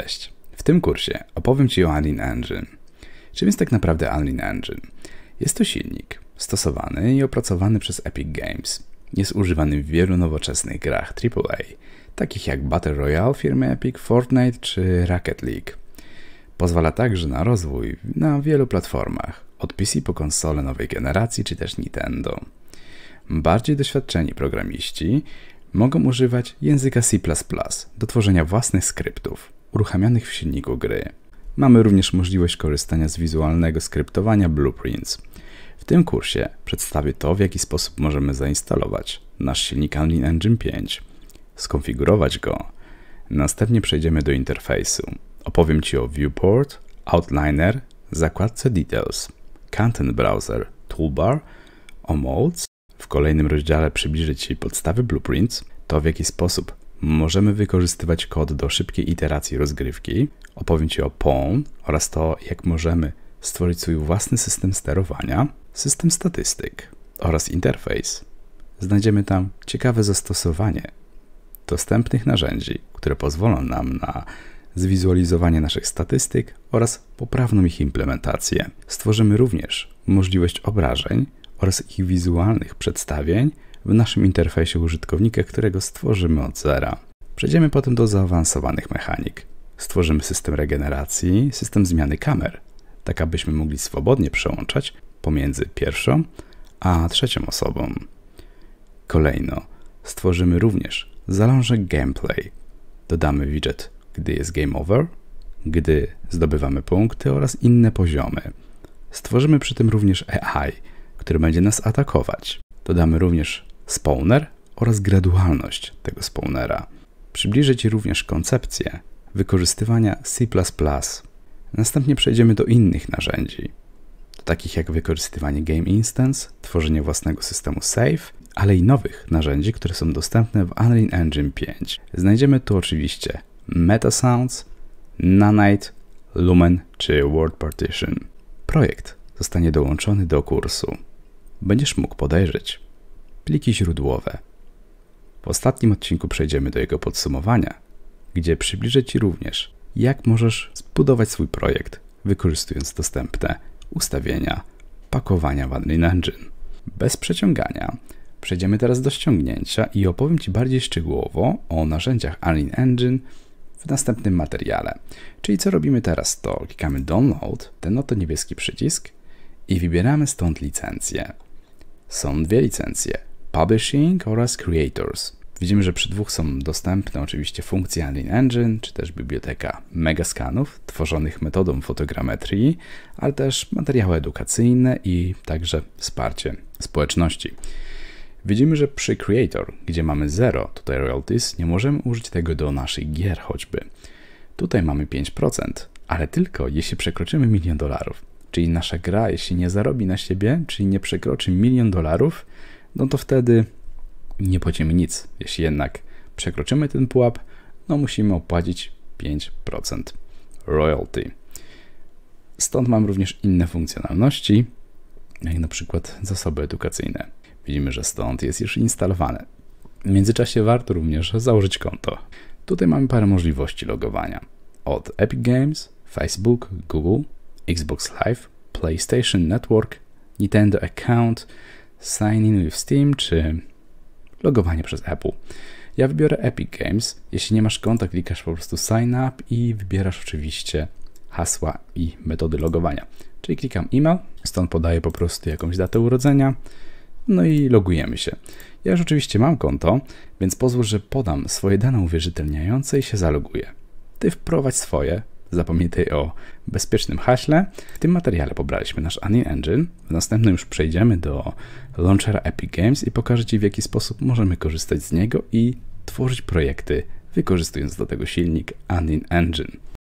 Cześć! W tym kursie opowiem Ci o Unreal Engine. Czym jest tak naprawdę Unreal Engine? Jest to silnik, stosowany i opracowany przez Epic Games. Jest używany w wielu nowoczesnych grach AAA, takich jak Battle Royale firmy Epic, Fortnite czy Rocket League. Pozwala także na rozwój na wielu platformach, od PC po konsole nowej generacji czy też Nintendo. Bardziej doświadczeni programiści mogą używać języka C++ do tworzenia własnych skryptów uruchamianych w silniku gry. Mamy również możliwość korzystania z wizualnego skryptowania Blueprints. W tym kursie przedstawię to, w jaki sposób możemy zainstalować nasz silnik Unreal Engine 5, skonfigurować go, następnie przejdziemy do interfejsu. Opowiem Ci o Viewport, Outliner, zakładce Details, Content Browser, Toolbar, o Modes. W kolejnym rozdziale przybliżę Ci podstawy Blueprints, to w jaki sposób możemy wykorzystywać kod do szybkiej iteracji rozgrywki. Opowiem Ci o Pwn oraz to, jak możemy stworzyć swój własny system sterowania, system statystyk oraz interfejs. Znajdziemy tam ciekawe zastosowanie dostępnych narzędzi, które pozwolą nam na zwizualizowanie naszych statystyk oraz poprawną ich implementację. Stworzymy również możliwość obrażeń oraz ich wizualnych przedstawień w naszym interfejsie użytkownika, którego stworzymy od zera. Przejdziemy potem do zaawansowanych mechanik. Stworzymy system regeneracji, system zmiany kamer, tak abyśmy mogli swobodnie przełączać pomiędzy pierwszą a trzecią osobą. Kolejno stworzymy również zalążek gameplay. Dodamy widget, gdy jest game over, gdy zdobywamy punkty oraz inne poziomy. Stworzymy przy tym również AI, który będzie nas atakować. Dodamy również spawner oraz gradualność tego spawnera. Przybliżę Ci również koncepcję wykorzystywania C++. Następnie przejdziemy do innych narzędzi, takich jak wykorzystywanie Game Instance, tworzenie własnego systemu save, ale i nowych narzędzi, które są dostępne w Unreal Engine 5. Znajdziemy tu oczywiście MetaSounds, Nanite, Lumen czy Word Partition. Projekt zostanie dołączony do kursu. Będziesz mógł podejrzeć pliki źródłowe. W ostatnim odcinku przejdziemy do jego podsumowania, gdzie przybliżę Ci również, jak możesz zbudować swój projekt, wykorzystując dostępne ustawienia pakowania w Unreal Engine. Bez przeciągania przejdziemy teraz do ściągnięcia i opowiem Ci bardziej szczegółowo o narzędziach Unreal Engine w następnym materiale. Czyli co robimy teraz to klikamy download, ten oto niebieski przycisk i wybieramy stąd licencję. Są dwie licencje, Publishing oraz Creators. Widzimy, że przy dwóch są dostępne oczywiście funkcje Unreal Engine, czy też biblioteka megaskanów tworzonych metodą fotogrametrii, ale też materiały edukacyjne i także wsparcie społeczności. Widzimy, że przy Creator, gdzie mamy 0, tutaj royalties, nie możemy użyć tego do naszych gier choćby. Tutaj mamy 5%, ale tylko jeśli przekroczymy milion dolarów. Czyli nasza gra, jeśli nie zarobi na siebie, czyli nie przekroczy milion dolarów, no to wtedy nie płacimy nic. Jeśli jednak przekroczymy ten pułap, no musimy opłacić 5% royalty. Stąd mam również inne funkcjonalności, jak na przykład zasoby edukacyjne. Widzimy, że stąd jest już instalowane. W międzyczasie warto również założyć konto. Tutaj mamy parę możliwości logowania. Od Epic Games, Facebook, Google, Xbox Live, PlayStation Network, Nintendo Account, Sign in with Steam czy logowanie przez Apple. Ja wybiorę Epic Games. Jeśli nie masz konta, klikasz po prostu sign up i wybierasz oczywiście hasła i metody logowania. Czyli klikam email. stąd podaję po prostu jakąś datę urodzenia, no i logujemy się. Ja już oczywiście mam konto, więc pozwól, że podam swoje dane uwierzytelniające i się zaloguję. Ty wprowadź swoje, Zapamiętaj o bezpiecznym haśle. W tym materiale pobraliśmy nasz Unreal Engine. W następnym już przejdziemy do launchera Epic Games i pokażę Ci w jaki sposób możemy korzystać z niego i tworzyć projekty wykorzystując do tego silnik Unreal Engine.